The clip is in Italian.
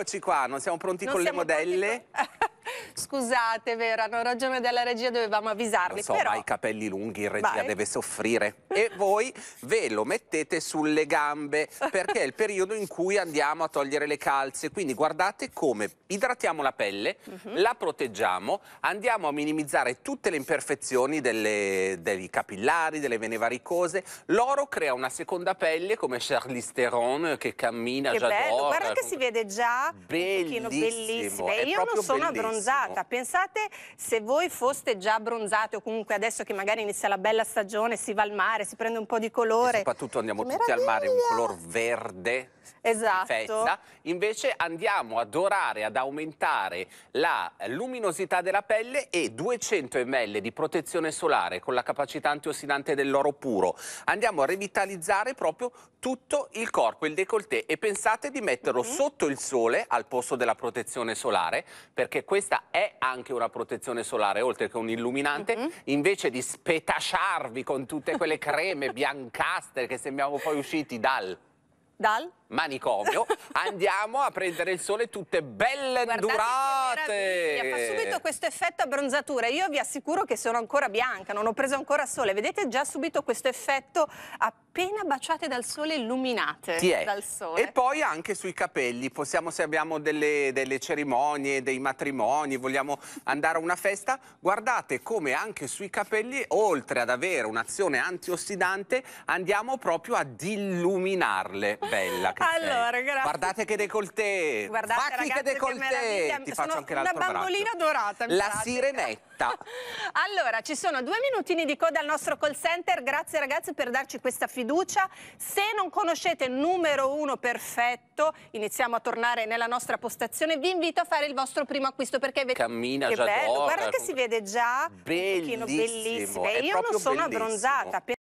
Eccoci qua, non siamo pronti non con siamo le modelle. Con scusate, vero, hanno ragione della regia, dovevamo avvisarli. Lo so, però... ma i capelli lunghi in regia Vai. deve soffrire. E voi ve lo mettete sulle gambe, perché è il periodo in cui andiamo a togliere le calze. Quindi guardate come idratiamo la pelle, uh mhm. -huh. la proteggiamo, andiamo a minimizzare tutte le imperfezioni delle, dei capillari, delle vene varicose. L'oro crea una seconda pelle come Charlize Theron che cammina che già bello. Guarda che si vede già bellissimo, un pochino bellissimo. E io non sono bellissimo. abbronzata, domanda. Pensate se voi foste già abbronzati o comunque adesso che magari inizia la bella stagione, si va al mare, si prende un po' di colore. E soprattutto andiamo tutti al mare, un color verde esatto. festa, invece andiamo ad orare, ad aumentare la luminosità della pelle e 200 ml di protezione solare con la capacità antiossidante dell'oro puro. Andiamo a revitalizzare proprio tutto il corpo, il décolleté e pensate di metterlo mm -hmm. sotto il sole al posto della protezione solare perché questa è anche una protezione solare oltre che un illuminante mm -hmm. invece di spetasciarvi con tutte quelle creme biancastre che sembriamo poi usciti dal dal manicomio andiamo a prendere il sole tutte belle Guardate durate fate? Fa subito questo effetto abbronzatura. Io vi assicuro che sono ancora bianca, non ho preso ancora sole. Vedete già subito questo effetto appena baciate dal sole, illuminate dal sole. E poi anche sui capelli. Possiamo, se abbiamo delle, delle cerimonie, dei matrimoni, vogliamo andare a una festa, guardate come anche sui capelli, oltre ad avere un'azione antiossidante, andiamo proprio ad illuminarle. Bella che allora, sei. grazie. Guardate che decolleté. Guardate, Facchi ragazze, che decolleté. Che Ti sono, anche l'altro braccio. Una bambolina dorata. La pratica. sirenetta. allora, ci sono due minutini di coda al nostro call center. Grazie ragazzi per darci questa fiducia. Se non conoscete il numero uno perfetto, iniziamo a tornare nella nostra postazione. Vi invito a fare il vostro primo acquisto perché vedete Cammina che già bello. Guarda che si vede già bellissimo. un pochino bellissimo. io non sono bellissimo. abbronzata.